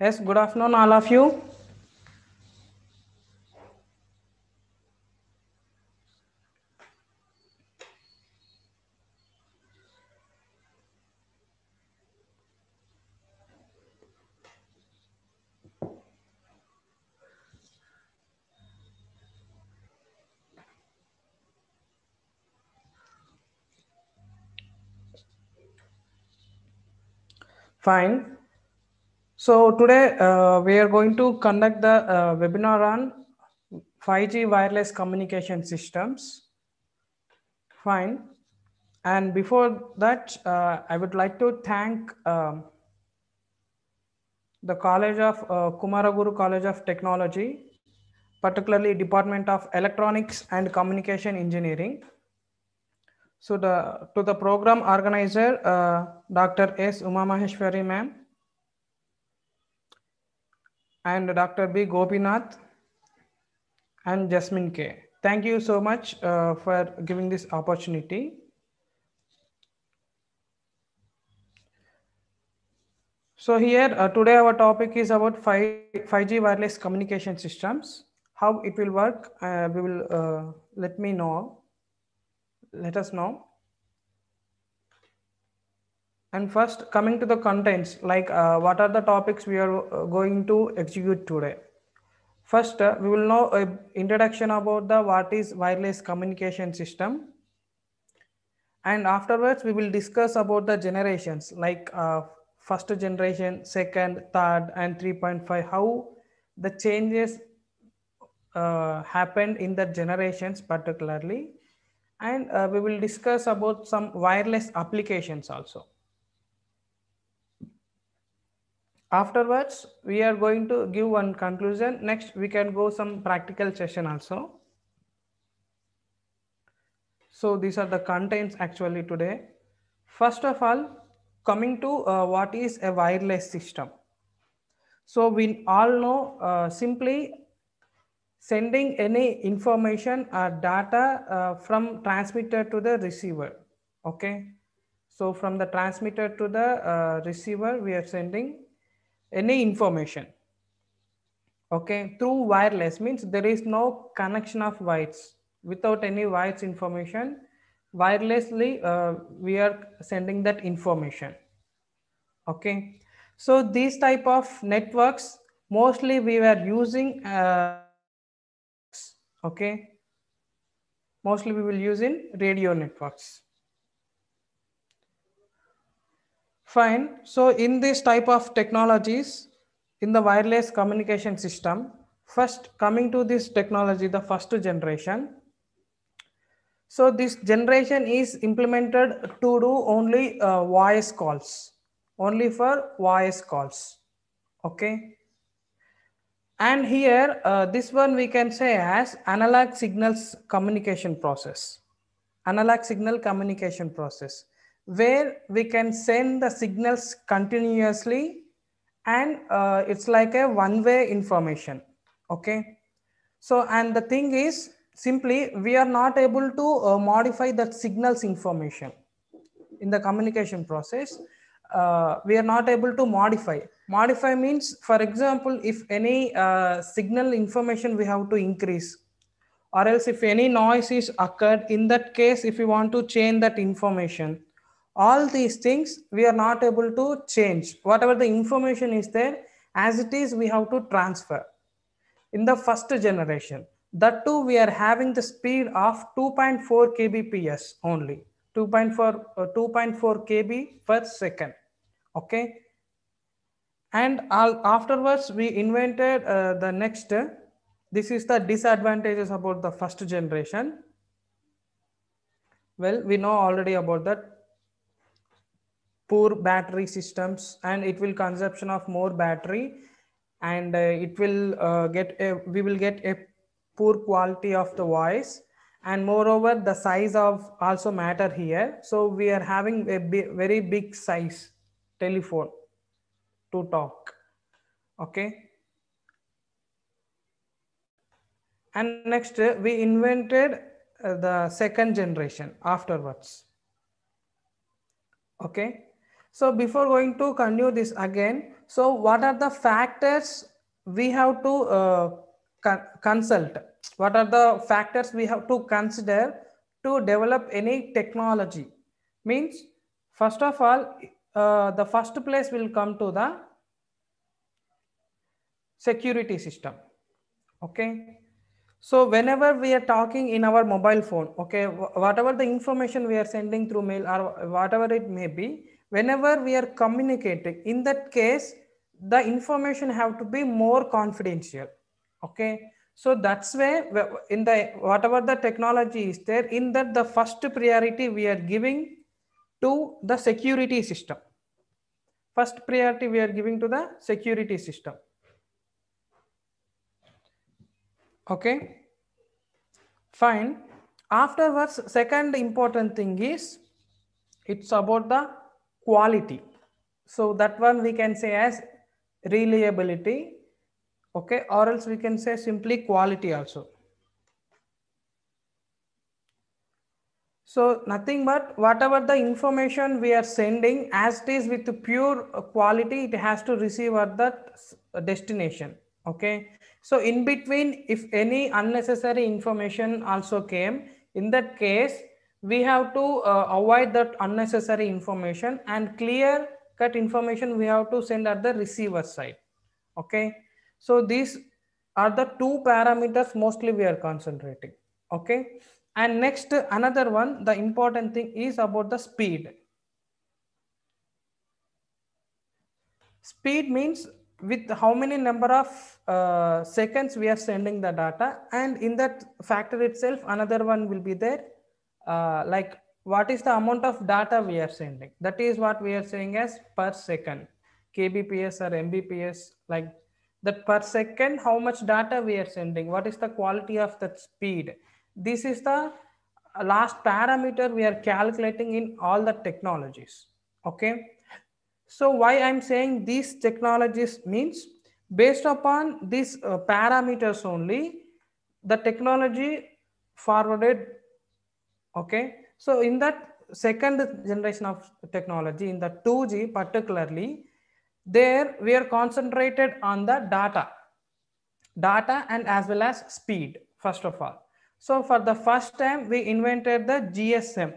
Yes, good afternoon, all of you. Fine. So today uh, we are going to conduct the uh, webinar on 5G wireless communication systems. Fine. And before that, uh, I would like to thank um, the College of uh, Kumaraguru College of Technology, particularly Department of Electronics and Communication Engineering. So the to the program organizer, uh, Dr. S. Uma Maheshwari ma'am, and Dr. B. Gopinath and Jasmine K. Thank you so much uh, for giving this opportunity. So here uh, today our topic is about 5, g wireless communication systems. How it will work, uh, we will uh, let me know, let us know. And first, coming to the contents, like uh, what are the topics we are uh, going to execute today. First, uh, we will know an uh, introduction about the what is wireless communication system. And afterwards, we will discuss about the generations, like uh, first generation, second, third, and 3.5, how the changes uh, happened in the generations particularly. And uh, we will discuss about some wireless applications also. afterwards we are going to give one conclusion next we can go some practical session also so these are the contents actually today first of all coming to uh, what is a wireless system so we all know uh, simply sending any information or data uh, from transmitter to the receiver okay so from the transmitter to the uh, receiver we are sending any information okay through wireless means there is no connection of wires without any wires information wirelessly uh, we are sending that information okay so these type of networks mostly we were using uh, okay mostly we will use in radio networks Fine. So in this type of technologies, in the wireless communication system, first coming to this technology, the first generation. So this generation is implemented to do only uh, voice calls, only for voice calls. Okay. And here, uh, this one we can say as analog signals communication process, analog signal communication process where we can send the signals continuously and uh, it's like a one way information okay so and the thing is simply we are not able to uh, modify the signals information in the communication process uh, we are not able to modify modify means for example if any uh, signal information we have to increase or else if any noise is occurred in that case if we want to change that information all these things we are not able to change. Whatever the information is there, as it is, we have to transfer. In the first generation, that too we are having the speed of 2.4 kbps only. 2.4 uh, 2.4 kb per second. Okay. And all, afterwards, we invented uh, the next. Uh, this is the disadvantages about the first generation. Well, we know already about that poor battery systems and it will consumption of more battery and uh, it will uh, get a, we will get a poor quality of the voice and moreover the size of also matter here so we are having a very big size telephone to talk okay and next uh, we invented uh, the second generation afterwards okay so before going to continue this again, so what are the factors we have to uh, con consult? What are the factors we have to consider to develop any technology? Means, first of all, uh, the first place will come to the security system. Okay. So whenever we are talking in our mobile phone, okay, whatever the information we are sending through mail or whatever it may be, whenever we are communicating in that case the information have to be more confidential okay so that's where in the whatever the technology is there in that the first priority we are giving to the security system first priority we are giving to the security system okay fine afterwards second important thing is it's about the quality. So that one we can say as reliability, okay, or else we can say simply quality also. So nothing but whatever the information we are sending as it is with pure quality, it has to receive at that destination. Okay. So in between, if any unnecessary information also came, in that case, we have to uh, avoid that unnecessary information and clear cut information we have to send at the receiver side okay so these are the two parameters mostly we are concentrating okay and next another one the important thing is about the speed speed means with how many number of uh, seconds we are sending the data and in that factor itself another one will be there uh, like what is the amount of data we are sending. That is what we are saying as per second, kbps or mbps, like that per second, how much data we are sending, what is the quality of that speed. This is the uh, last parameter we are calculating in all the technologies. Okay. So why I'm saying these technologies means based upon these uh, parameters only, the technology forwarded Okay, so in that second generation of technology, in the 2G particularly, there we are concentrated on the data, data and as well as speed, first of all. So for the first time, we invented the GSM.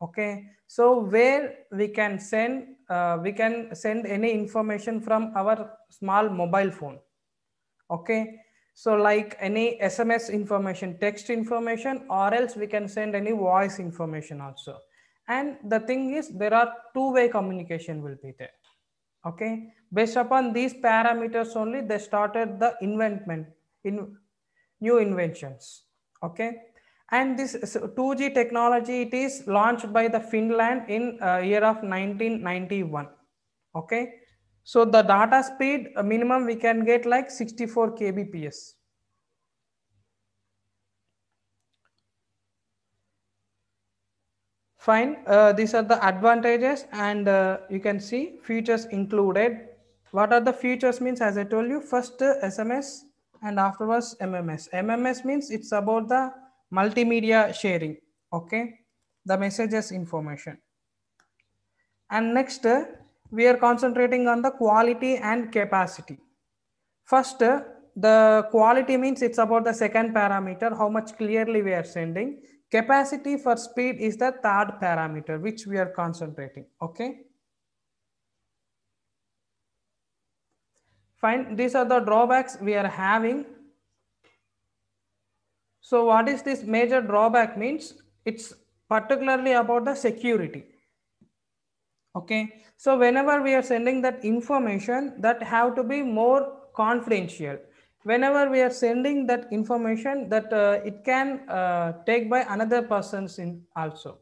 Okay, so where we can send, uh, we can send any information from our small mobile phone. Okay, so like any SMS information, text information, or else we can send any voice information also. And the thing is there are two-way communication will be there. Okay. Based upon these parameters only, they started the inventment in new inventions. Okay. And this 2G technology, it is launched by the Finland in uh, year of 1991. Okay so the data speed uh, minimum we can get like 64 kbps. Fine, uh, these are the advantages and uh, you can see features included. What are the features means as I told you, first uh, SMS and afterwards MMS. MMS means it's about the multimedia sharing, okay? The messages information. And next, uh, we are concentrating on the quality and capacity. First, the quality means it's about the second parameter, how much clearly we are sending. Capacity for speed is the third parameter, which we are concentrating. Okay. Fine. These are the drawbacks we are having. So what is this major drawback means? It's particularly about the security. Okay so whenever we are sending that information that have to be more confidential. Whenever we are sending that information that uh, it can uh, take by another persons in also.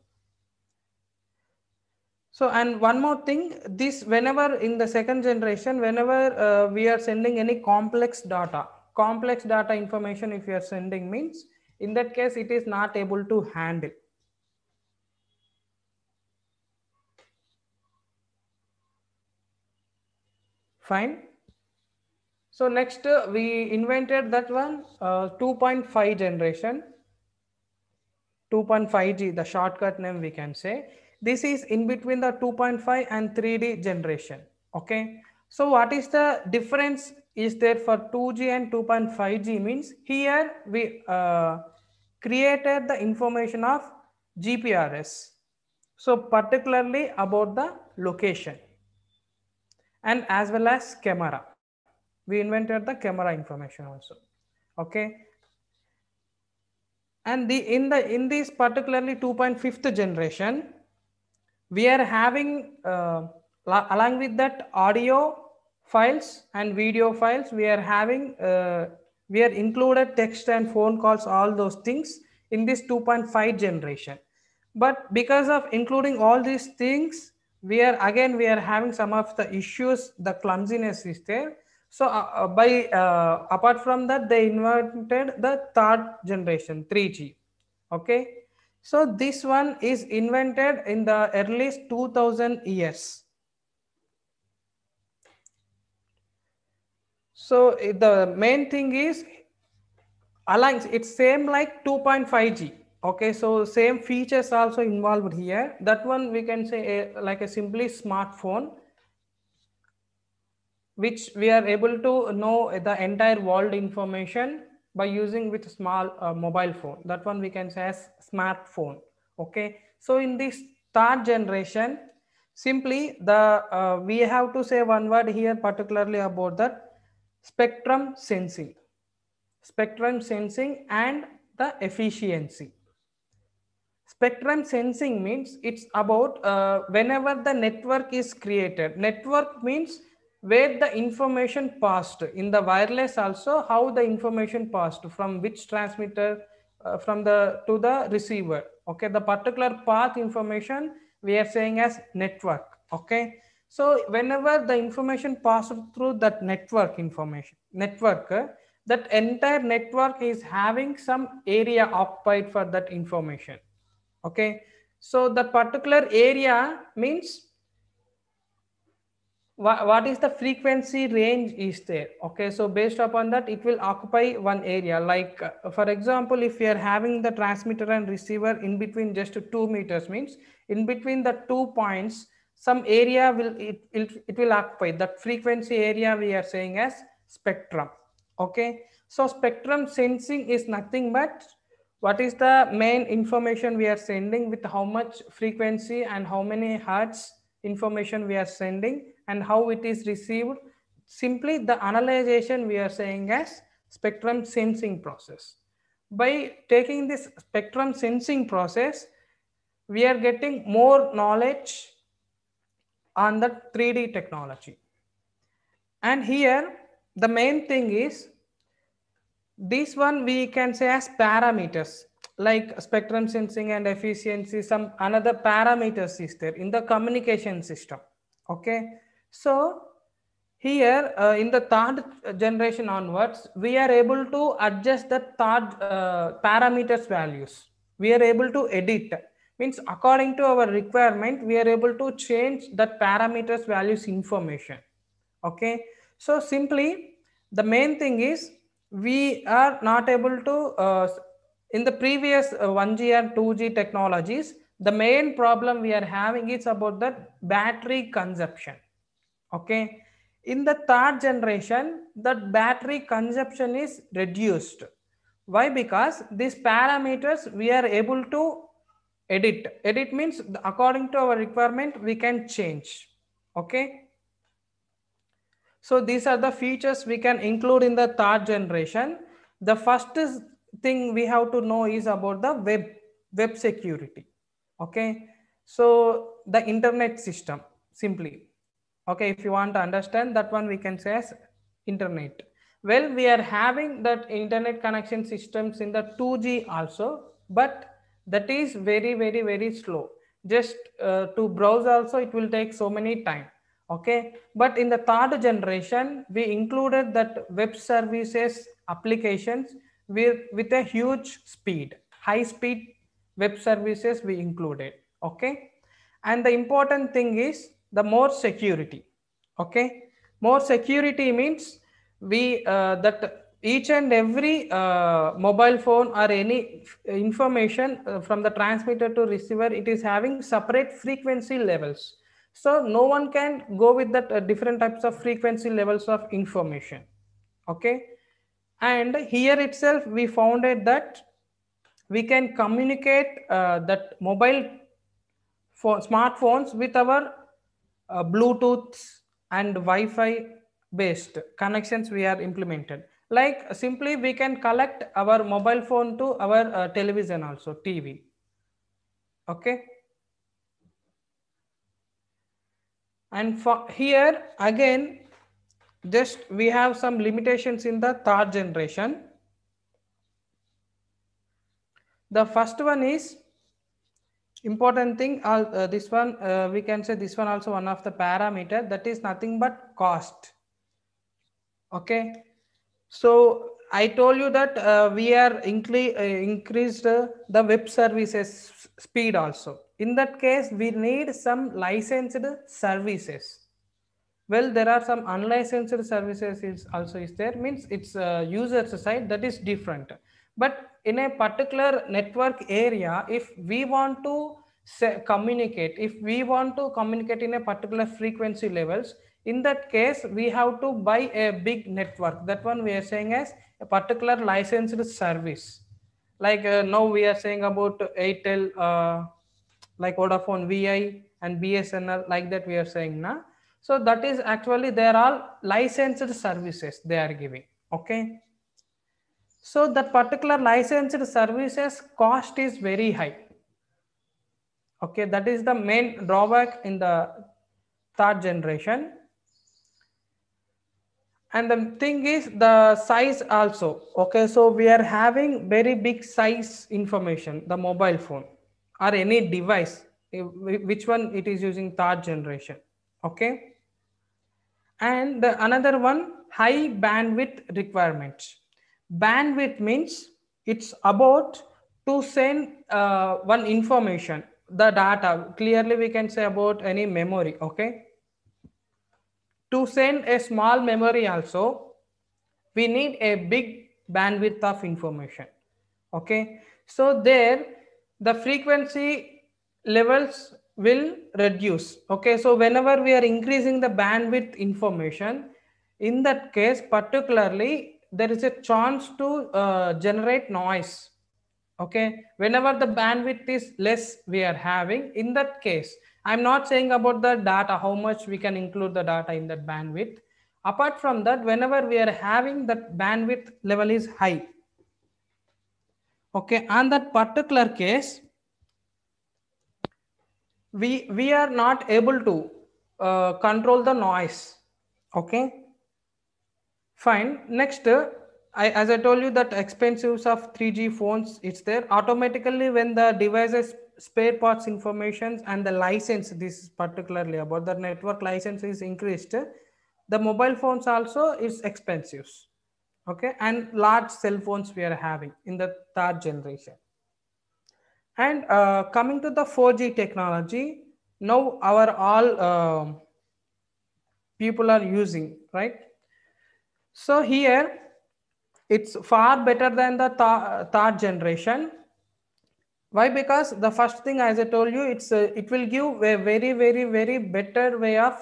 So, and one more thing, this whenever in the second generation, whenever uh, we are sending any complex data, complex data information, if you are sending means, in that case, it is not able to handle. Fine. So next uh, we invented that one, uh, 2.5 generation. 2.5G, the shortcut name we can say. This is in between the 2.5 and 3D generation. Okay. So what is the difference is there for 2G and 2.5G means here we uh, created the information of GPRS. So particularly about the location and as well as camera. We invented the camera information also. Okay. And the in the in this particularly 2.5th generation, we are having uh, along with that audio files and video files, we are having uh, we are included text and phone calls, all those things in this 2.5 generation. But because of including all these things, we are again we are having some of the issues the clumsiness is there so uh, uh by uh, apart from that they invented the third generation 3g okay so this one is invented in the earliest 2000 years so the main thing is aligns it's same like 2.5g okay so same features also involved here that one we can say a, eh, like a simply smartphone which we are able to know the entire world information by using with small uh, mobile phone that one we can say as smartphone okay so in this third generation simply the uh, we have to say one word here particularly about that spectrum sensing spectrum sensing and the efficiency Spectrum sensing means it's about uh, whenever the network is created. Network means where the information passed in the wireless also how the information passed from which transmitter uh, from the to the receiver okay the particular path information we are saying as network okay so whenever the information passed through that network information network uh, that entire network is having some area occupied for that information Okay. So the particular area means what is the frequency range is there. Okay. So based upon that, it will occupy one area. Like uh, for example, if you are having the transmitter and receiver in between just two meters means in between the two points, some area will it, it, it will occupy that frequency area we are saying as spectrum. Okay. So spectrum sensing is nothing but what is the main information we are sending with how much frequency and how many hertz information we are sending and how it is received simply the analyzation we are saying as spectrum sensing process by taking this spectrum sensing process we are getting more knowledge on the 3d technology and here the main thing is this one we can say as parameters like spectrum sensing and efficiency some another parameters is there in the communication system okay so here uh, in the third generation onwards we are able to adjust the third uh, parameters values we are able to edit means according to our requirement we are able to change that parameters values information okay so simply the main thing is we are not able to, uh, in the previous 1G uh, and 2G technologies, the main problem we are having is about the battery consumption. Okay. In the third generation, the battery consumption is reduced. Why? Because these parameters we are able to edit. Edit means according to our requirement, we can change. Okay so these are the features we can include in the third generation. The first thing we have to know is about the web, web security. Okay. So the internet system simply. Okay. If you want to understand that one, we can say as internet. Well, we are having that internet connection systems in the 2G also, but that is very, very, very slow. Just uh, to browse also, it will take so many time okay but in the third generation we included that web services applications with with a huge speed high speed web services we included okay and the important thing is the more security okay more security means we uh, that each and every uh, mobile phone or any information uh, from the transmitter to receiver it is having separate frequency levels so no one can go with the uh, different types of frequency levels of information. Okay. And here itself, we found it that we can communicate uh, that mobile for smartphones with our uh, Bluetooth and Wi-Fi based connections we are implemented. Like simply we can collect our mobile phone to our uh, television also, TV. Okay And for here again, just we have some limitations in the third generation. The first one is important thing. Uh, this one, uh, we can say this one also one of the parameter that is nothing but cost. Okay. So I told you that uh, we are incre uh, increased uh, the web services speed also in that case, we need some licensed services. Well, there are some unlicensed services is also is there means it's a user side that is different. But in a particular network area, if we want to say, communicate, if we want to communicate in a particular frequency levels, in that case, we have to buy a big network. That one we are saying as a particular licensed service. Like uh, now we are saying about ATel. uh, like Vodafone VI and BSNL, like that we are saying now. So that is actually, they are all licensed services they are giving, okay? So that particular licensed services cost is very high. Okay, that is the main drawback in the third generation. And the thing is the size also. Okay, so we are having very big size information, the mobile phone or any device eh, which one it is using third generation okay and the another one high bandwidth requirements bandwidth means it's about to send uh, one information the data clearly we can say about any memory okay to send a small memory also we need a big bandwidth of information okay so there the frequency levels will reduce. Okay, so whenever we are increasing the bandwidth information, in that case, particularly, there is a chance to uh, generate noise. Okay, whenever the bandwidth is less, we are having in that case. I'm not saying about the data, how much we can include the data in that bandwidth. Apart from that, whenever we are having that bandwidth level is high, Okay, and that particular case, we, we are not able to uh, control the noise. Okay, fine. Next, I, as I told you that expenses of 3G phones, it's there. Automatically when the devices spare parts information and the license, this particularly about the network license is increased, the mobile phones also is expensive okay and large cell phones we are having in the third generation and uh, coming to the 4g technology now our all uh, people are using right so here it's far better than the th third generation why because the first thing as i told you it's uh, it will give a very very very better way of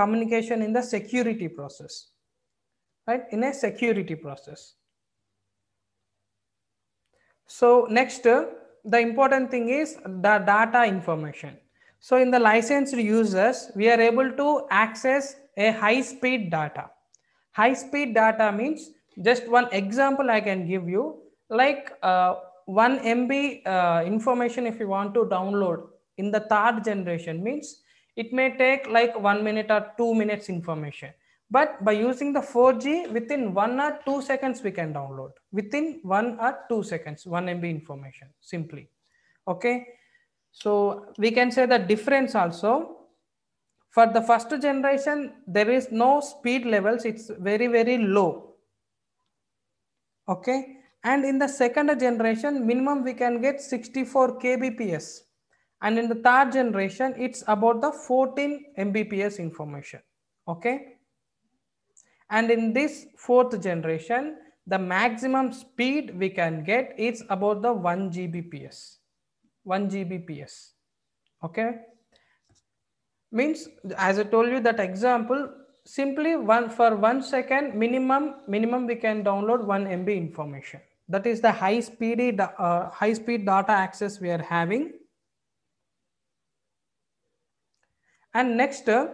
communication in the security process right, in a security process. So next, uh, the important thing is the data information. So in the licensed users, we are able to access a high speed data. High speed data means just one example I can give you like uh, 1 MB uh, information if you want to download in the third generation means it may take like one minute or two minutes information. But by using the 4G, within one or two seconds, we can download. Within one or two seconds, 1 MB information, simply. Okay. So we can say the difference also. For the first generation, there is no speed levels. It's very, very low. Okay. And in the second generation, minimum we can get 64 kbps. And in the third generation, it's about the 14 mbps information. Okay. And in this fourth generation, the maximum speed we can get is about the 1 Gbps. 1 Gbps. Okay. Means, as I told you that example, simply one for one second minimum, minimum we can download 1 MB information. That is the high speed, uh, high speed data access we are having. And next, uh,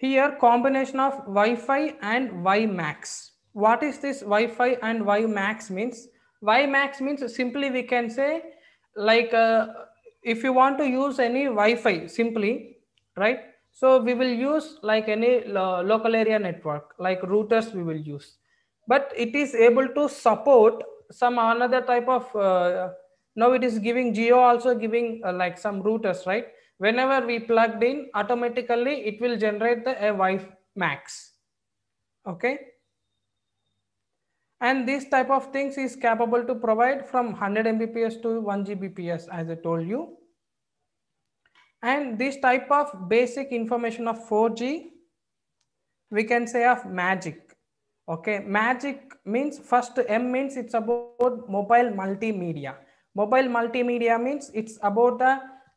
here combination of Wi-Fi and WiMAX. What is this Wi-Fi and WiMAX means? WiMAX means simply we can say like uh, if you want to use any Wi-Fi simply, right? So we will use like any lo local area network, like routers we will use. But it is able to support some another type of, uh, now it is giving geo also giving uh, like some routers, right? whenever we plugged in automatically it will generate the a wife max okay and this type of things is capable to provide from 100 mbps to 1 gbps as i told you and this type of basic information of 4g we can say of magic okay magic means first m means it's about mobile multimedia mobile multimedia means it's about the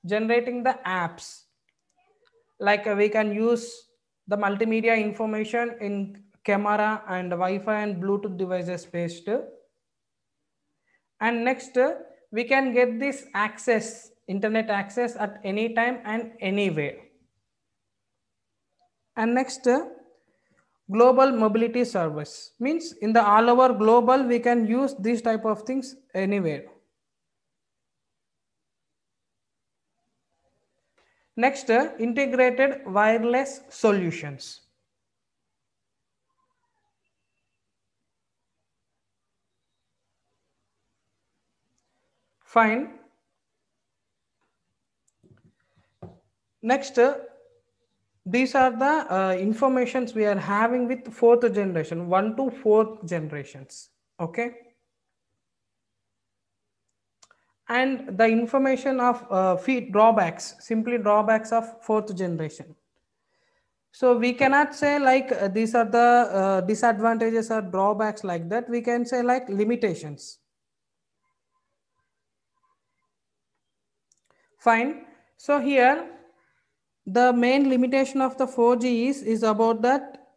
generating the apps. Like uh, we can use the multimedia information in camera and Wi-Fi and Bluetooth devices based. And next, uh, we can get this access, internet access at any time and anywhere. And next, uh, global mobility service means in the all over global, we can use these type of things anywhere. Next, integrated wireless solutions. Fine. Next, these are the uh, informations we are having with fourth generation, one to fourth generations. Okay and the information of uh, drawbacks, simply drawbacks of fourth generation. So we cannot say like uh, these are the uh, disadvantages or drawbacks like that. We can say like limitations. Fine. So here the main limitation of the 4G is, is about that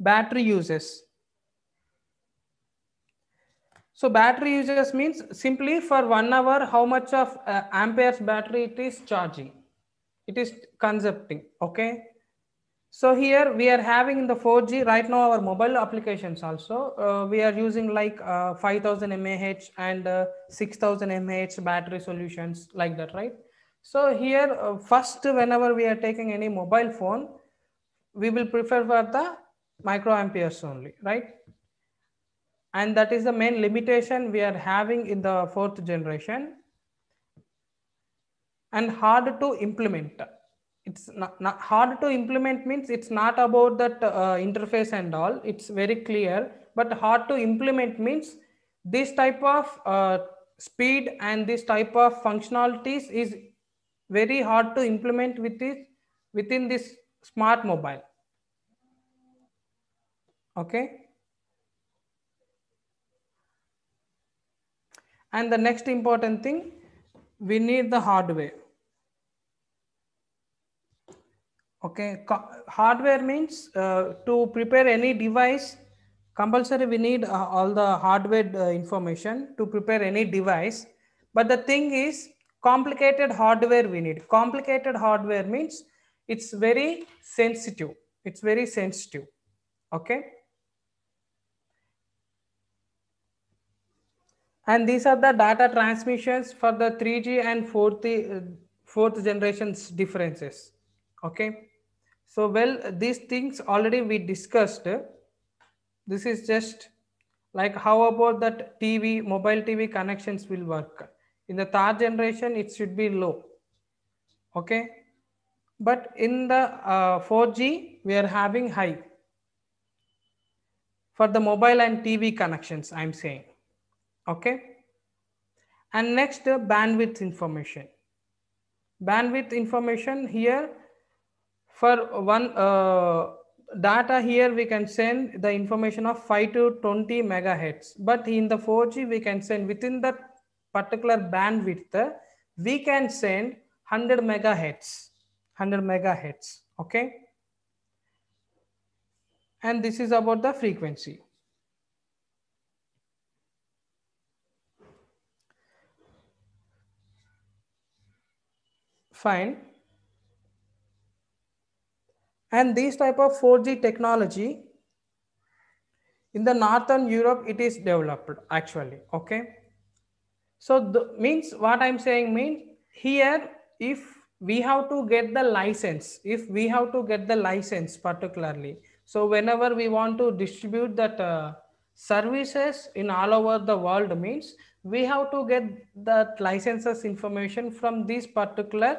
battery uses. So battery usage means simply for one hour, how much of uh, amperes battery it is charging. It is concepting, okay? So here we are having in the 4G right now our mobile applications also. Uh, we are using like uh, 5000 mAh and uh, 6000 mAh battery solutions like that, right? So here uh, first whenever we are taking any mobile phone, we will prefer for the micro amperes only, right? And that is the main limitation we are having in the fourth generation and hard to implement. It's not, not hard to implement means it's not about that uh, interface and all. It's very clear, but hard to implement means this type of uh, speed and this type of functionalities is very hard to implement with this, within this smart mobile. Okay. And the next important thing, we need the hardware. Okay, hardware means uh, to prepare any device, compulsory we need uh, all the hardware uh, information to prepare any device. But the thing is, complicated hardware we need. Complicated hardware means it's very sensitive. It's very sensitive. Okay. And these are the data transmissions for the 3G and 4G, fourth generations differences. Okay. So, well, these things already we discussed. This is just like how about that TV, mobile TV connections will work. In the third generation, it should be low. Okay. But in the uh, 4G, we are having high for the mobile and TV connections, I'm saying. Okay. And next bandwidth information. Bandwidth information here for one uh, data here we can send the information of 5 to 20 megahertz but in the 4g we can send within that particular bandwidth we can send 100 megahertz 100 megahertz okay and this is about the frequency fine and this type of 4g technology in the northern europe it is developed actually okay so the means what i'm saying means here if we have to get the license if we have to get the license particularly so whenever we want to distribute that uh, services in all over the world means we have to get that licenses information from this particular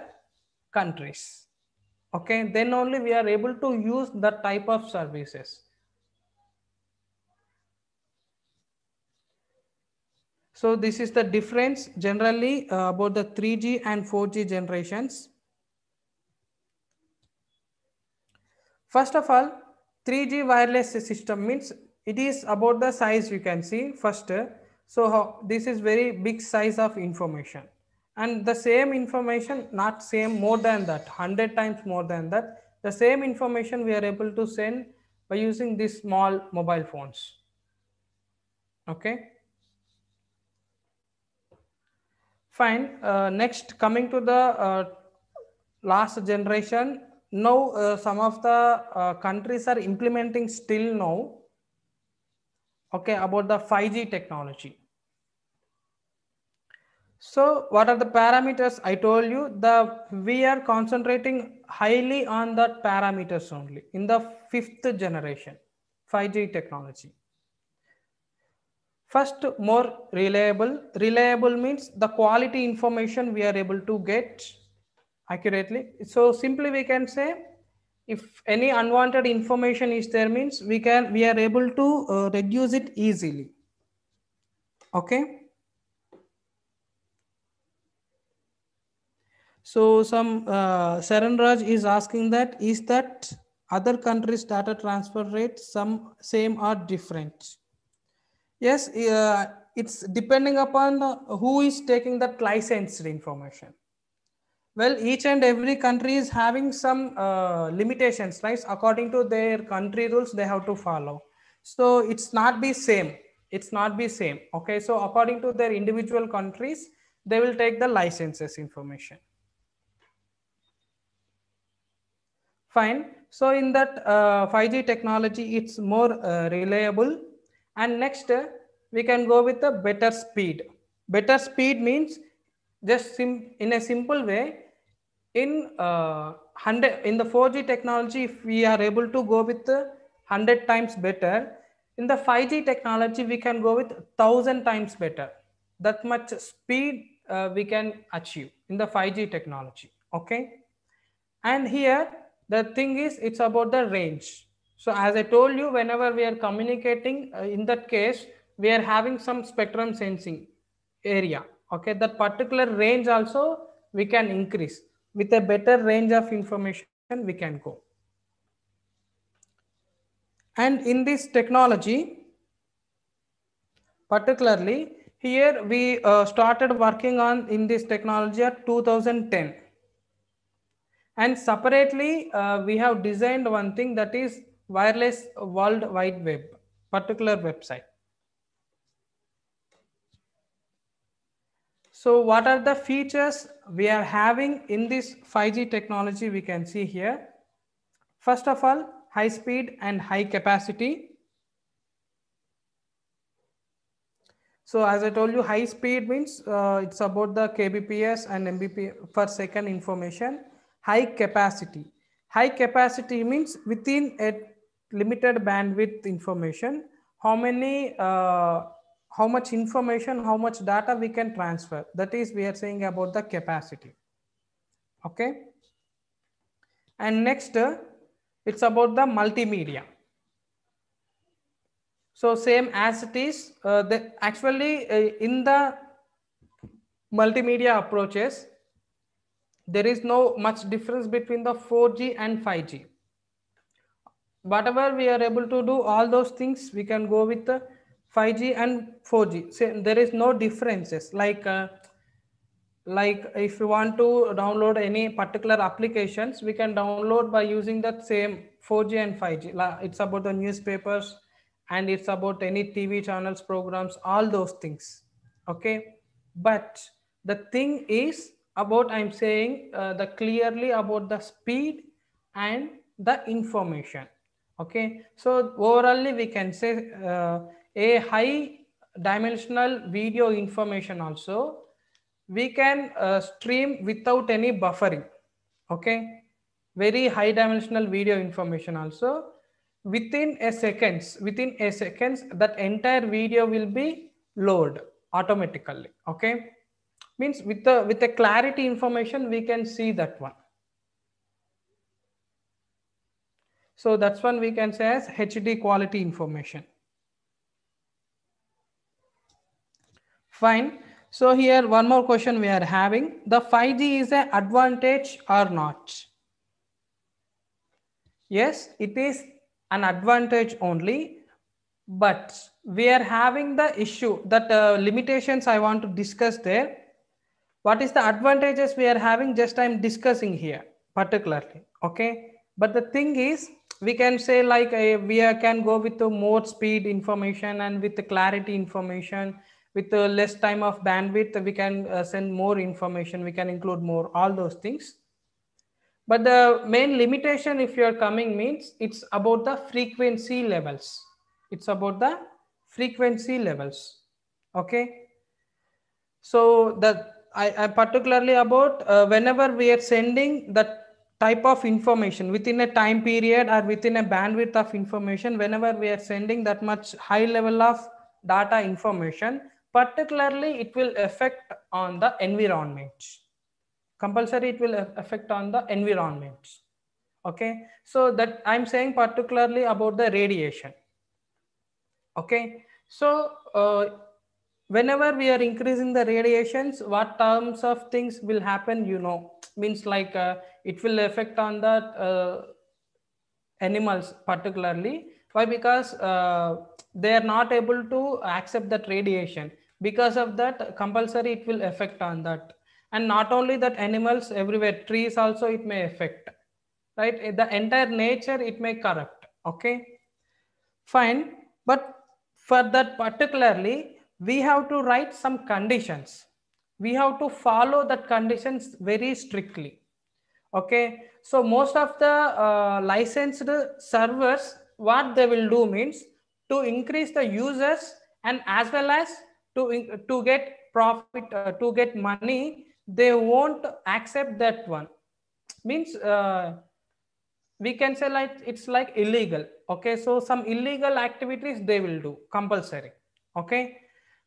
countries. Okay, then only we are able to use the type of services. So this is the difference generally uh, about the 3G and 4G generations. First of all, 3G wireless system means it is about the size you can see first. So how, this is very big size of information and the same information, not same, more than that, 100 times more than that, the same information we are able to send by using these small mobile phones. Okay. Fine. Uh, next, coming to the uh, last generation, now uh, some of the uh, countries are implementing still now, okay, about the 5G technology so what are the parameters? I told you the we are concentrating highly on the parameters only in the fifth generation 5G technology. First, more reliable. Reliable means the quality information we are able to get accurately. So simply we can say if any unwanted information is there means we can we are able to uh, reduce it easily okay So some uh, Saranraj is asking that, is that other countries data transfer rate some same or different? Yes, uh, it's depending upon the, who is taking that licensed information. Well, each and every country is having some uh, limitations, right? According to their country rules, they have to follow. So it's not be same. It's not be same. Okay. So according to their individual countries, they will take the licenses information. Fine. So in that 5G uh, technology, it's more uh, reliable. And next, uh, we can go with a better speed. Better speed means just in a simple way, in uh, 100 in the 4G technology, if we are able to go with 100 times better, in the 5G technology, we can go with 1000 times better. That much speed uh, we can achieve in the 5G technology. Okay. And here the thing is it's about the range so as i told you whenever we are communicating uh, in that case we are having some spectrum sensing area okay that particular range also we can increase with a better range of information we can go and in this technology particularly here we uh, started working on in this technology at 2010 and separately, uh, we have designed one thing that is wireless world wide web, particular website. So what are the features we are having in this 5G technology we can see here. First of all, high speed and high capacity. So as I told you, high speed means uh, it's about the kbps and mbps per second information high capacity. High capacity means within a limited bandwidth information, how many, uh, how much information, how much data we can transfer. That is, we are saying about the capacity. Okay. And next, uh, it's about the multimedia. So same as it is, uh, the, actually uh, in the multimedia approaches, there is no much difference between the 4G and 5G. Whatever we are able to do, all those things we can go with the 5G and 4G. So there is no differences. Like, uh, like if you want to download any particular applications, we can download by using that same 4G and 5G. It's about the newspapers and it's about any TV channels, programs, all those things. Okay. But the thing is about i'm saying uh, the clearly about the speed and the information okay so overall we can say uh, a high dimensional video information also we can uh, stream without any buffering okay very high dimensional video information also within a seconds within a seconds that entire video will be loaded automatically okay means with the with the clarity information we can see that one so that's one we can say as hd quality information fine so here one more question we are having the 5g is an advantage or not yes it is an advantage only but we are having the issue that uh, limitations i want to discuss there what is the advantages we are having just i'm discussing here particularly okay but the thing is we can say like uh, we are, can go with the more speed information and with the clarity information with the less time of bandwidth we can uh, send more information we can include more all those things but the main limitation if you are coming means it's about the frequency levels it's about the frequency levels okay so the I, I particularly about uh, whenever we are sending that type of information within a time period or within a bandwidth of information whenever we are sending that much high level of data information particularly it will affect on the environment compulsory it will affect on the environment okay so that i'm saying particularly about the radiation okay so uh, whenever we are increasing the radiations what terms of things will happen you know means like uh, it will affect on the uh, animals particularly why because uh, they are not able to accept that radiation because of that compulsory it will affect on that and not only that animals everywhere trees also it may affect right the entire nature it may corrupt okay fine but for that particularly we have to write some conditions. We have to follow that conditions very strictly. Okay. So most of the uh, licensed servers, what they will do means to increase the users and as well as to, to get profit, uh, to get money, they won't accept that one. Means uh, we can say like it's like illegal. Okay. So some illegal activities they will do compulsory. Okay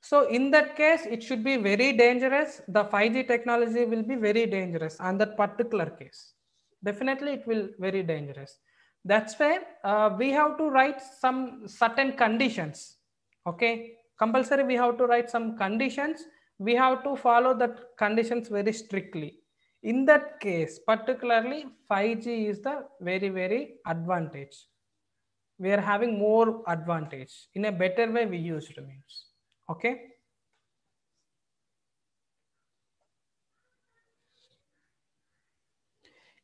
so in that case, it should be very dangerous. The 5G technology will be very dangerous on that particular case. Definitely it will very dangerous. That's why uh, we have to write some certain conditions. Okay, compulsory we have to write some conditions. We have to follow the conditions very strictly. In that case, particularly 5G is the very, very advantage. We are having more advantage in a better way we use means. Okay.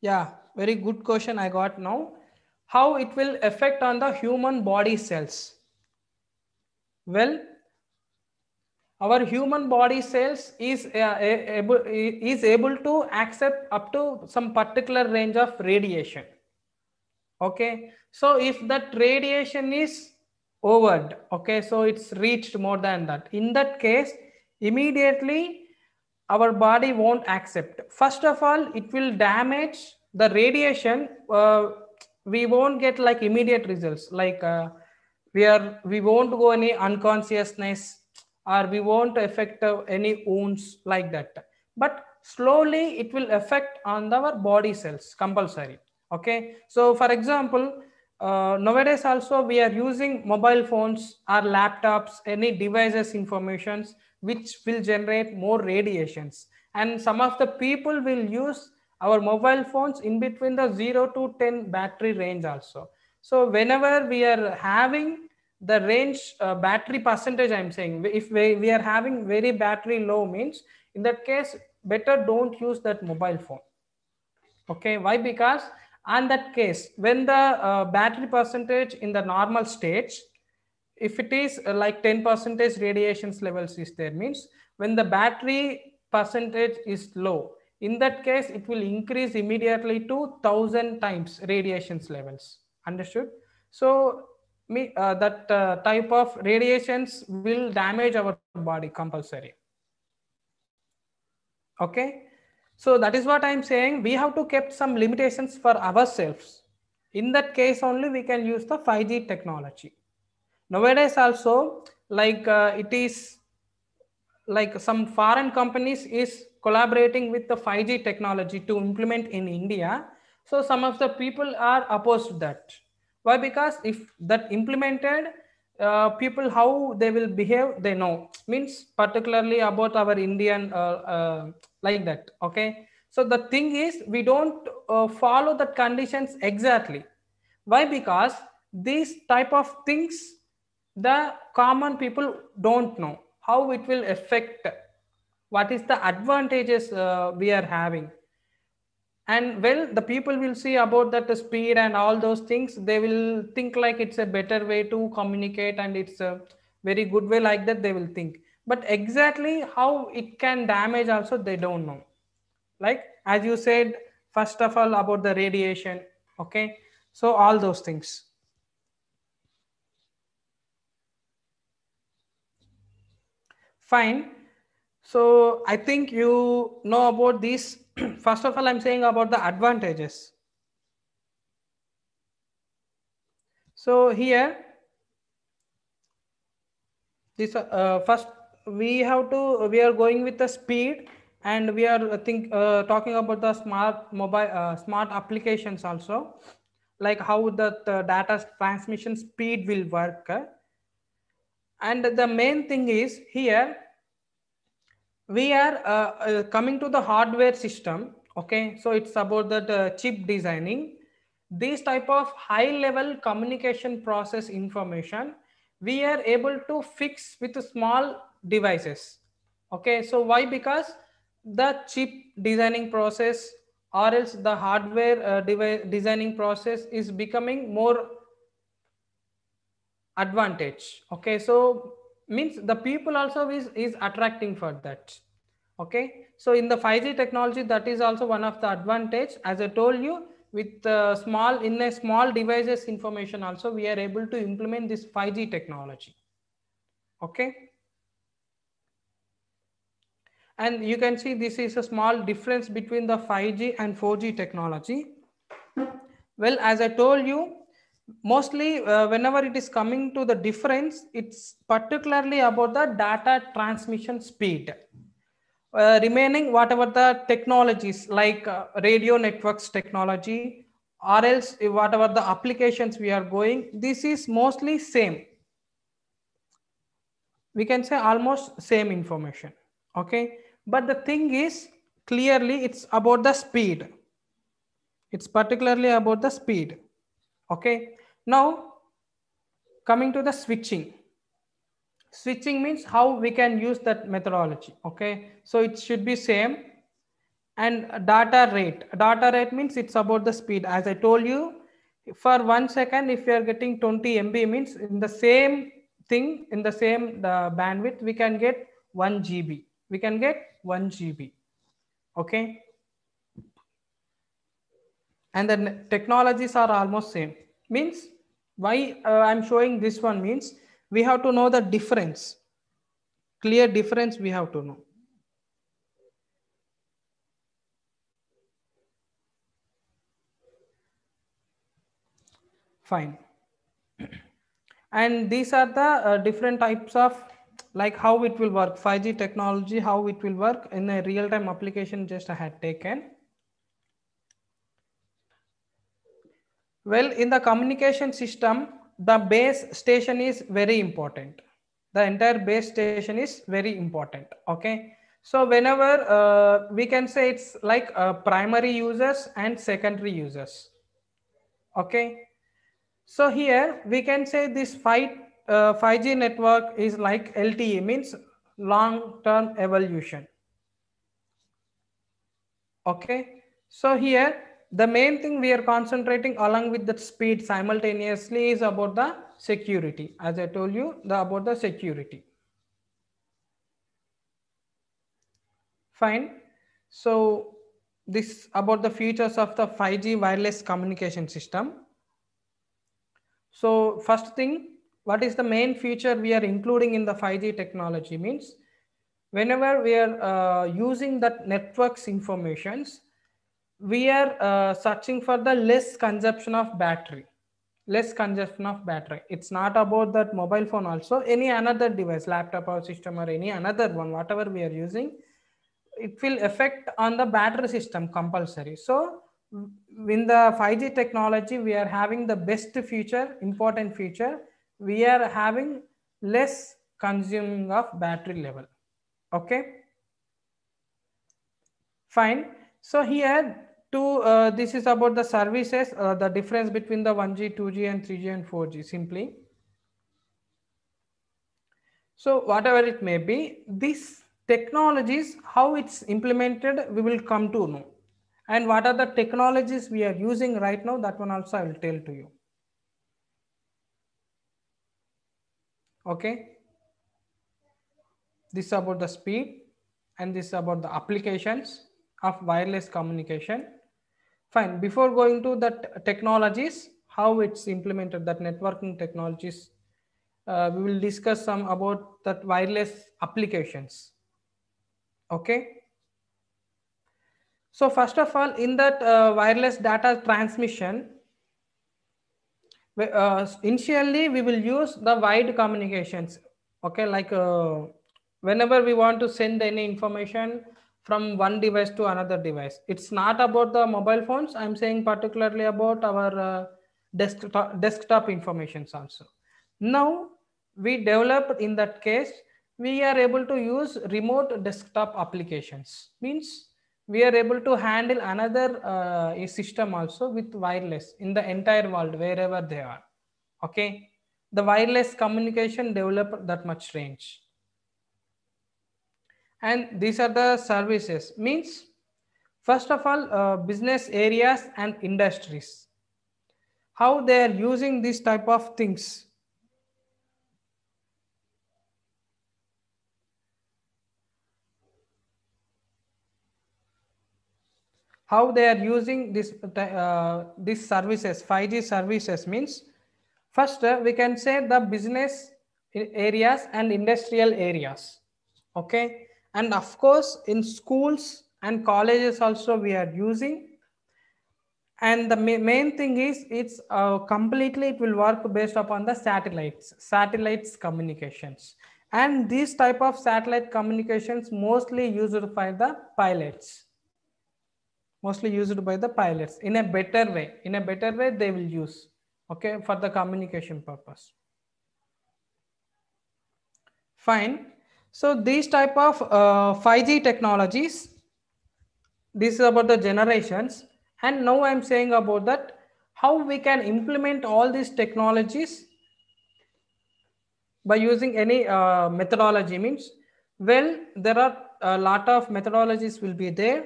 Yeah, very good question I got now. How it will affect on the human body cells? Well, our human body cells is uh, able, is able to accept up to some particular range of radiation. Okay, so if that radiation is over okay so it's reached more than that in that case immediately our body won't accept first of all it will damage the radiation uh, we won't get like immediate results like uh, we are we won't go any unconsciousness or we won't affect uh, any wounds like that but slowly it will affect on our body cells compulsory okay so for example uh, nowadays also we are using mobile phones or laptops any devices informations which will generate more radiations and some of the people will use our mobile phones in between the 0 to 10 battery range also so whenever we are having the range uh, battery percentage i'm saying if we, we are having very battery low means in that case better don't use that mobile phone okay why because and that case, when the uh, battery percentage in the normal stage, if it is uh, like 10 percentage radiations levels is there means when the battery percentage is low, in that case, it will increase immediately to 1000 times radiations levels. Understood? So me, uh, that uh, type of radiations will damage our body compulsory. Okay. So that is what I'm saying. We have to keep some limitations for ourselves. In that case only, we can use the 5G technology. Nowadays also, like uh, it is like some foreign companies is collaborating with the 5G technology to implement in India. So some of the people are opposed to that. Why? Because if that implemented, uh, people how they will behave, they know. Means particularly about our Indian uh, uh like that okay so the thing is we don't uh, follow the conditions exactly why because these type of things the common people don't know how it will affect what is the advantages uh, we are having and well the people will see about that speed and all those things they will think like it's a better way to communicate and it's a very good way like that they will think but exactly how it can damage also they don't know like as you said first of all about the radiation okay so all those things fine so i think you know about these first of all i'm saying about the advantages so here this uh, first we have to we are going with the speed and we are think uh, talking about the smart mobile uh, smart applications also like how the, the data transmission speed will work and the main thing is here we are uh, uh coming to the hardware system okay so it's about the uh, chip designing this type of high level communication process information we are able to fix with small devices. Okay, so why? Because the chip designing process or else the hardware uh, device designing process is becoming more advantage. Okay, so means the people also is, is attracting for that. Okay, so in the 5G technology, that is also one of the advantage. As I told you, with uh, small in a small devices information also we are able to implement this 5g technology okay and you can see this is a small difference between the 5G and 4G technology. Well, as I told you, mostly uh, whenever it is coming to the difference, it's particularly about the data transmission speed. Uh, remaining whatever the technologies like uh, radio networks technology or else whatever the applications we are going, this is mostly same. We can say almost same information. Okay. But the thing is, clearly it's about the speed. It's particularly about the speed. Okay. Now, coming to the switching. Switching means how we can use that methodology. Okay. So it should be same. And data rate. Data rate means it's about the speed. As I told you, for one second, if you are getting 20 MB means in the same thing, in the same the uh, bandwidth, we can get 1 GB. We can get 1 GB. Okay. And the technologies are almost same. Means why uh, I'm showing this one means we have to know the difference. Clear difference we have to know. Fine. And these are the uh, different types of like how it will work 5g technology how it will work in a real-time application just i had taken well in the communication system the base station is very important the entire base station is very important okay so whenever uh, we can say it's like uh, primary users and secondary users okay so here we can say this fight uh, 5G network is like LTE means long-term evolution. Okay. So here the main thing we are concentrating along with the speed simultaneously is about the security. As I told you the about the security. Fine. So this about the features of the 5G wireless communication system. So first thing what is the main feature we are including in the 5G technology means whenever we are uh, using that networks informations, we are uh, searching for the less consumption of battery, less consumption of battery. It's not about that mobile phone also, any another device, laptop or system or any another one, whatever we are using, it will affect on the battery system compulsory. So in the 5G technology, we are having the best feature, important feature, we are having less consuming of battery level. Okay. Fine. So here two, uh, this is about the services, uh, the difference between the 1G, 2G and 3G and 4G simply. So whatever it may be, these technologies, how it's implemented, we will come to know. And what are the technologies we are using right now, that one also I will tell to you. Okay. This about the speed and this about the applications of wireless communication. Fine. Before going to the technologies, how it's implemented that networking technologies, uh, we will discuss some about that wireless applications. Okay. So first of all, in that uh, wireless data transmission, uh, initially we will use the wide communications. Okay, like uh, whenever we want to send any information from one device to another device. It's not about the mobile phones. I'm saying particularly about our uh, desktop, desktop informations also. Now we developed in that case, we are able to use remote desktop applications. Means we are able to handle another uh, system also with wireless in the entire world wherever they are okay the wireless communication develop that much range and these are the services means first of all uh, business areas and industries how they are using these type of things how they are using this uh, these services 5g services means first uh, we can say the business areas and industrial areas okay and of course in schools and colleges also we are using and the ma main thing is it's uh, completely it will work based upon the satellites satellites communications and these type of satellite communications mostly used by the pilots mostly used by the pilots in a better way in a better way they will use okay for the communication purpose fine so these type of uh, 5g technologies this is about the generations and now i'm saying about that how we can implement all these technologies by using any uh, methodology means well there are a lot of methodologies will be there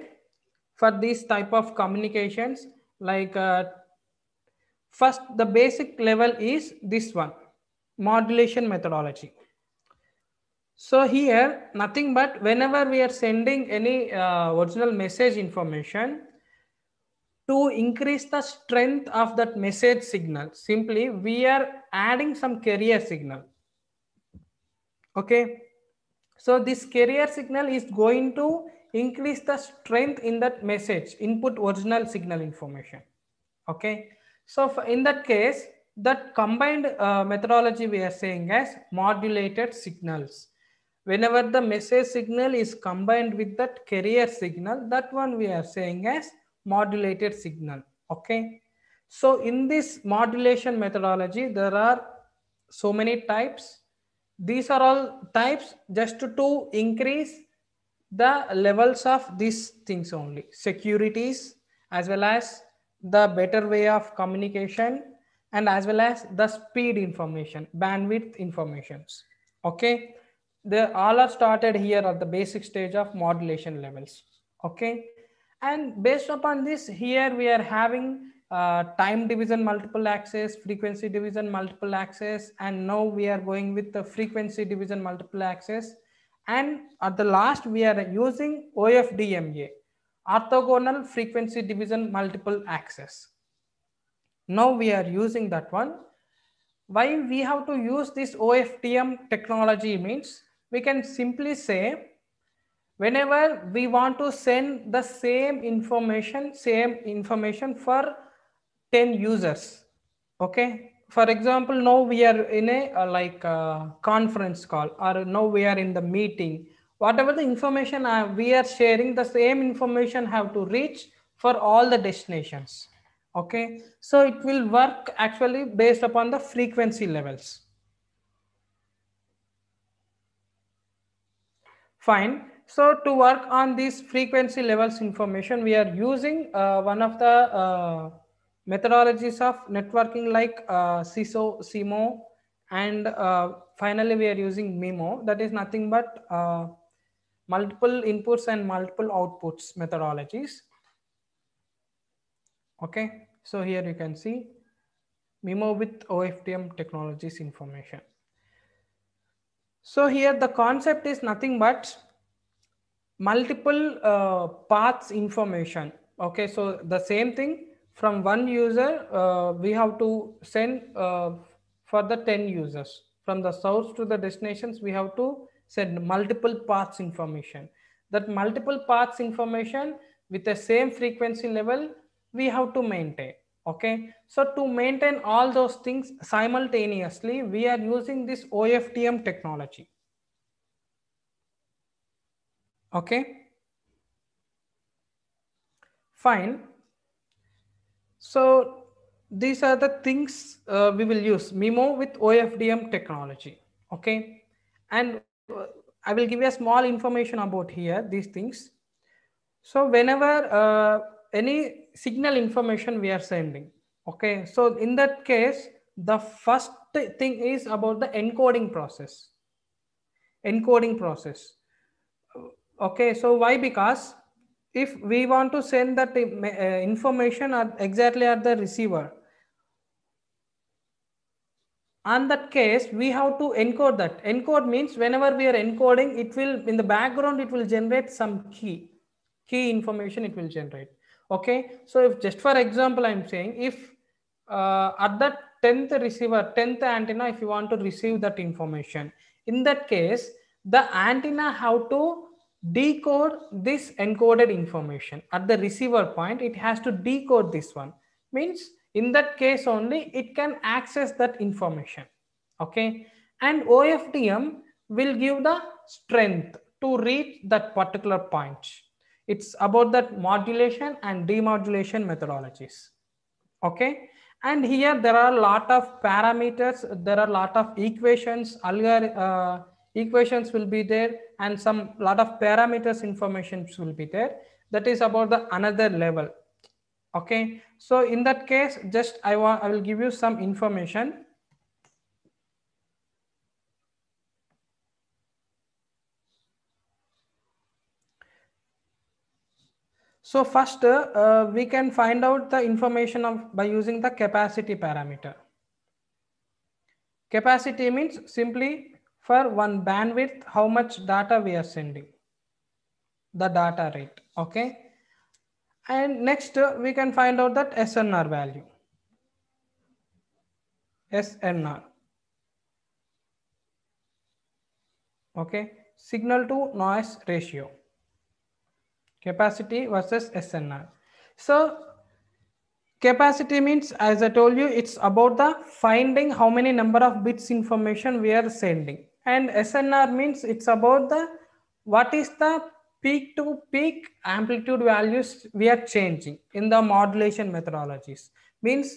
for these type of communications like uh, first the basic level is this one modulation methodology so here nothing but whenever we are sending any uh, original message information to increase the strength of that message signal simply we are adding some carrier signal okay so this carrier signal is going to increase the strength in that message input original signal information okay so in that case that combined uh, methodology we are saying as modulated signals whenever the message signal is combined with that carrier signal that one we are saying as modulated signal okay so in this modulation methodology there are so many types these are all types just to increase the levels of these things only securities as well as the better way of communication and as well as the speed information bandwidth informations okay they all are started here at the basic stage of modulation levels okay and based upon this here we are having uh, time division multiple access frequency division multiple access and now we are going with the frequency division multiple access and at the last, we are using OFDMA, orthogonal frequency division multiple access. Now we are using that one. Why we have to use this OFDM technology means we can simply say whenever we want to send the same information, same information for 10 users, okay? for example now we are in a uh, like a uh, conference call or now we are in the meeting whatever the information I, uh, we are sharing the same information have to reach for all the destinations okay so it will work actually based upon the frequency levels fine so to work on these frequency levels information we are using uh, one of the uh, methodologies of networking like uh, CISO, CMO, and uh, finally we are using MIMO. That is nothing but uh, multiple inputs and multiple outputs methodologies. Okay, so here you can see MIMO with OFDM technologies information. So here the concept is nothing but multiple uh, paths information. Okay, so the same thing, from one user, uh, we have to send uh, for the 10 users. From the source to the destinations, we have to send multiple paths information. That multiple paths information with the same frequency level, we have to maintain. Okay, so to maintain all those things simultaneously, we are using this OFTM technology. Okay, fine. So these are the things uh, we will use MIMO with OFDM technology. Okay. And uh, I will give you a small information about here, these things. So whenever uh, any signal information we are sending, okay. So in that case, the first thing is about the encoding process. Encoding process. Uh, okay. So why? Because if we want to send that uh, uh, information at exactly at the receiver. On that case, we have to encode that. Encode means whenever we are encoding, it will, in the background, it will generate some key, key information it will generate. Okay. So if just for example, I'm saying if uh, at that 10th receiver, 10th antenna, if you want to receive that information, in that case, the antenna have to decode this encoded information at the receiver point it has to decode this one means in that case only it can access that information okay and OFDM will give the strength to reach that particular point it's about that modulation and demodulation methodologies okay and here there are a lot of parameters there are a lot of equations algor uh, equations will be there and some lot of parameters information will be there. That is about the another level. Okay. So in that case, just I want, I will give you some information. So first, uh, we can find out the information of by using the capacity parameter. Capacity means simply for one bandwidth, how much data we are sending, the data rate, okay? And next uh, we can find out that SNR value, SNR, okay? Signal to noise ratio, capacity versus SNR. So capacity means as i told you it's about the finding how many number of bits information we are sending and SNR means it's about the what is the peak to peak amplitude values we are changing in the modulation methodologies means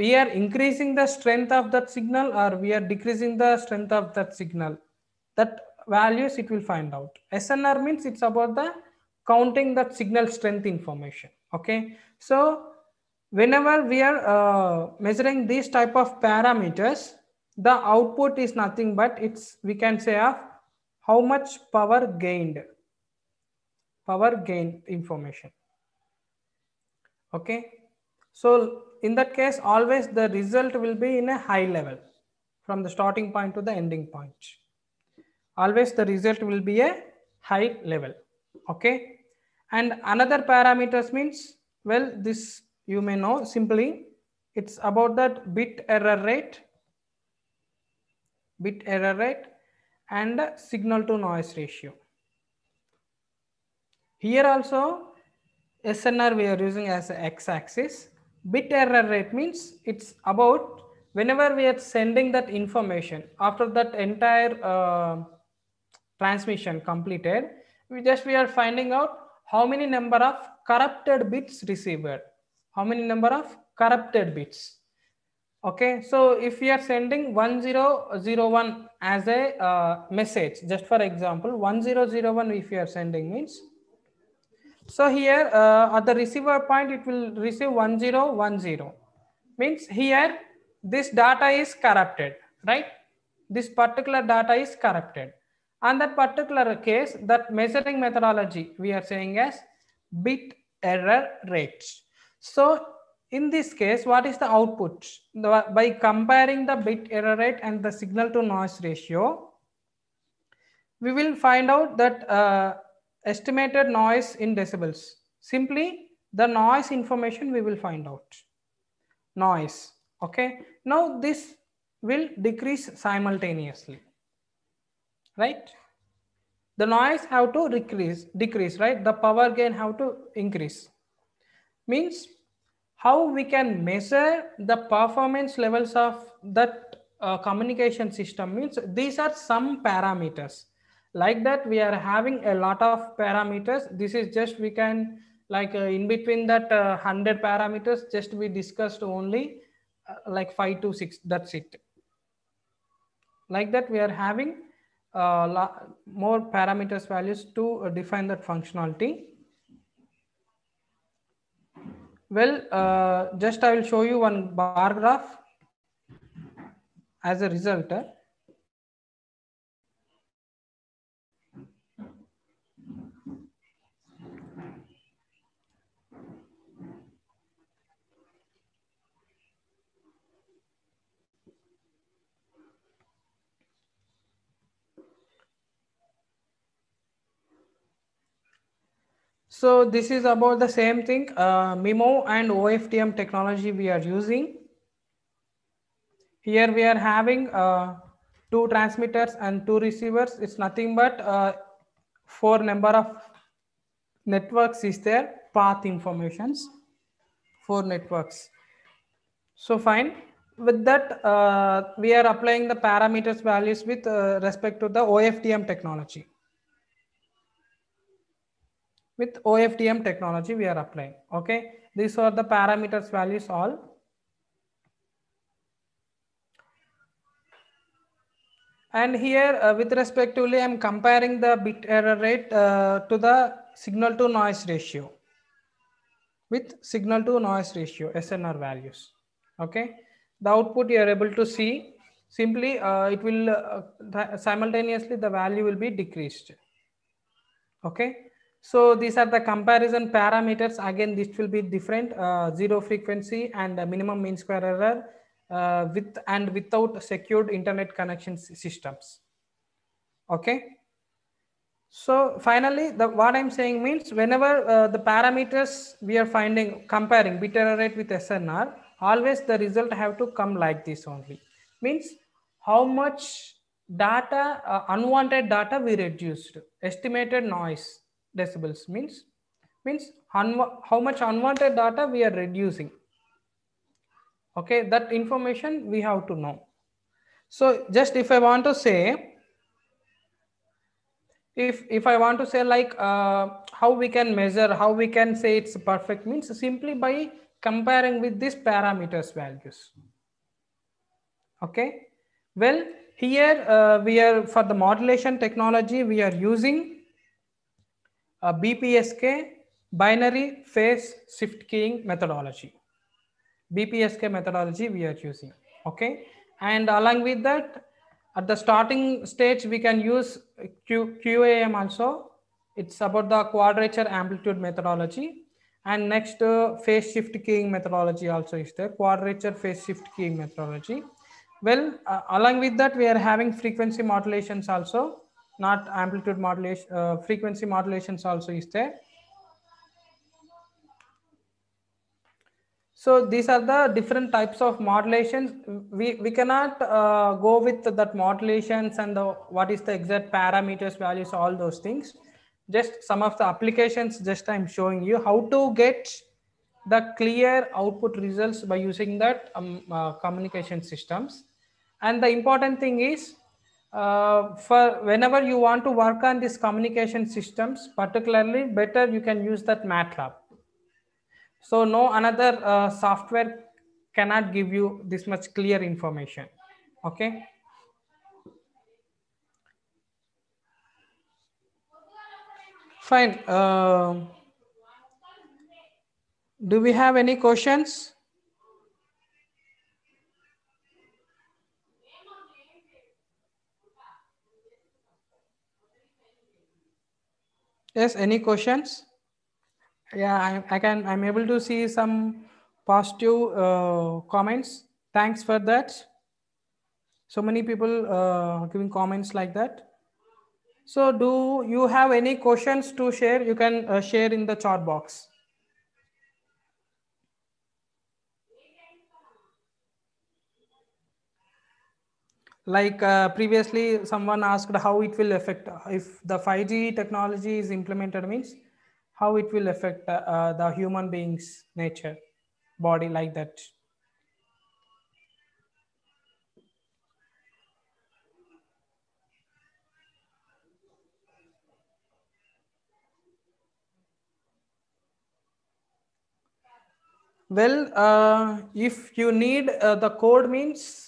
we are increasing the strength of that signal or we are decreasing the strength of that signal that values it will find out snr means it's about the counting that signal strength information okay so whenever we are uh, measuring these type of parameters the output is nothing but it's we can say of how much power gained power gained information okay so in that case always the result will be in a high level from the starting point to the ending point always the result will be a high level okay and another parameters means well this you may know simply it's about that bit error rate bit error rate and signal to noise ratio. Here also SNR we are using as x axis. Bit error rate means it's about whenever we are sending that information after that entire uh, transmission completed, we just we are finding out how many number of corrupted bits received, how many number of corrupted bits okay so if we are sending 1001 as a uh, message just for example 1001 if you are sending means so here uh, at the receiver point it will receive 1010 means here this data is corrupted right this particular data is corrupted and that particular case that measuring methodology we are saying as bit error rates so in this case, what is the output? The, by comparing the bit error rate and the signal to noise ratio, we will find out that uh, estimated noise in decibels. Simply the noise information we will find out. Noise, okay? Now this will decrease simultaneously, right? The noise have to decrease, decrease, right? The power gain have to increase. Means how we can measure the performance levels of that uh, communication system means these are some parameters like that we are having a lot of parameters this is just we can like uh, in between that uh, 100 parameters just we discussed only uh, like 5 to 6 that's it like that we are having uh, more parameters values to uh, define that functionality well, uh, just I will show you one bar graph as a result. So this is about the same thing, uh, MIMO and OFTM technology we are using. Here we are having uh, two transmitters and two receivers. It's nothing but uh, four number of networks is there, path informations, four networks. So fine. With that, uh, we are applying the parameters values with uh, respect to the OFTM technology with OFDM technology we are applying. Okay. These are the parameters values all. And here uh, with respectively, I'm comparing the bit error rate uh, to the signal to noise ratio with signal to noise ratio SNR values. Okay. The output you are able to see simply uh, it will uh, simultaneously the value will be decreased. Okay so these are the comparison parameters. Again, this will be different, uh, zero frequency and minimum mean square error uh, with and without secured internet connection systems. Okay. So finally, the, what I'm saying means whenever uh, the parameters we are finding, comparing bit error rate with SNR, always the result have to come like this only. Means how much data, uh, unwanted data we reduced, estimated noise, decibels means means how much unwanted data we are reducing okay that information we have to know so just if i want to say if if i want to say like uh, how we can measure how we can say it's perfect means simply by comparing with these parameters values okay well here uh, we are for the modulation technology we are using a BPSK binary phase shift keying methodology. BPSK methodology we are choosing. Okay. And along with that, at the starting stage, we can use Q QAM also. It's about the quadrature amplitude methodology. And next uh, phase shift keying methodology also is there, quadrature phase shift keying methodology. Well, uh, along with that, we are having frequency modulations also not amplitude modulation, uh, frequency modulations also is there. So these are the different types of modulations. We, we cannot uh, go with that modulations and the, what is the exact parameters, values, all those things. Just some of the applications, just I'm showing you how to get the clear output results by using that um, uh, communication systems. And the important thing is uh, for whenever you want to work on these communication systems, particularly better, you can use that MATLAB. So no another uh, software cannot give you this much clear information. Okay. Fine. Uh, do we have any questions? Yes, any questions? Yeah, I, I can, I'm able to see some positive uh, comments. Thanks for that. So many people uh, giving comments like that. So do you have any questions to share? You can uh, share in the chat box. like uh, previously someone asked how it will affect if the 5g technology is implemented means how it will affect uh, uh, the human beings nature body like that well uh, if you need uh, the code means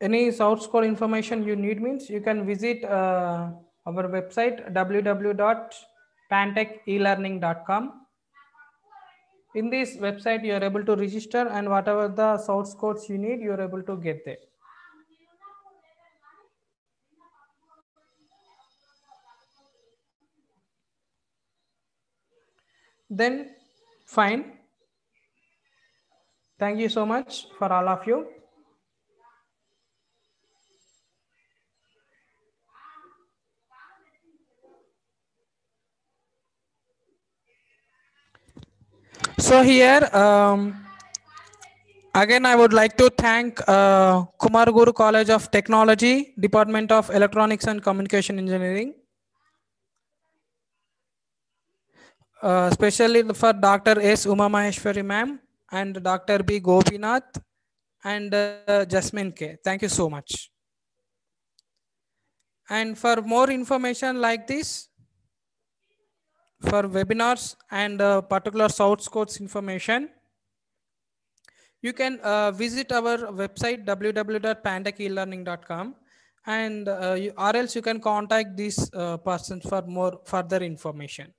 any source code information you need means you can visit uh, our website www.pantechelearning.com. In this website, you are able to register and whatever the source codes you need, you are able to get there. Then fine. Thank you so much for all of you. So here, um, again, I would like to thank uh, Kumar Guru College of Technology, Department of Electronics and Communication Engineering. Uh, especially for Dr. S. Uma Maheshwari ma'am and Dr. B. Gopinath and uh, Jasmine K. Thank you so much. And for more information like this, for webinars and uh, particular source codes information, you can uh, visit our website www.pandakeylearning.com and uh, you, or else you can contact these uh, persons for more further information.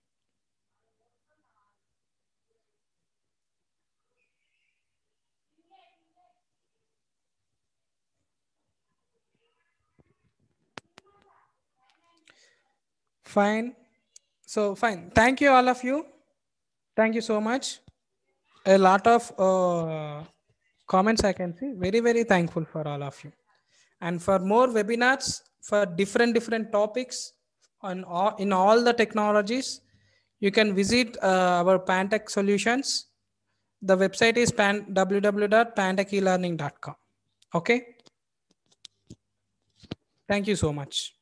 Fine. So fine. Thank you all of you. Thank you so much. A lot of uh, comments I can see. Very, very thankful for all of you. And for more webinars for different, different topics on all, in all the technologies, you can visit uh, our Pantech solutions. The website is pan, www.pantechelearning.com. Okay. Thank you so much.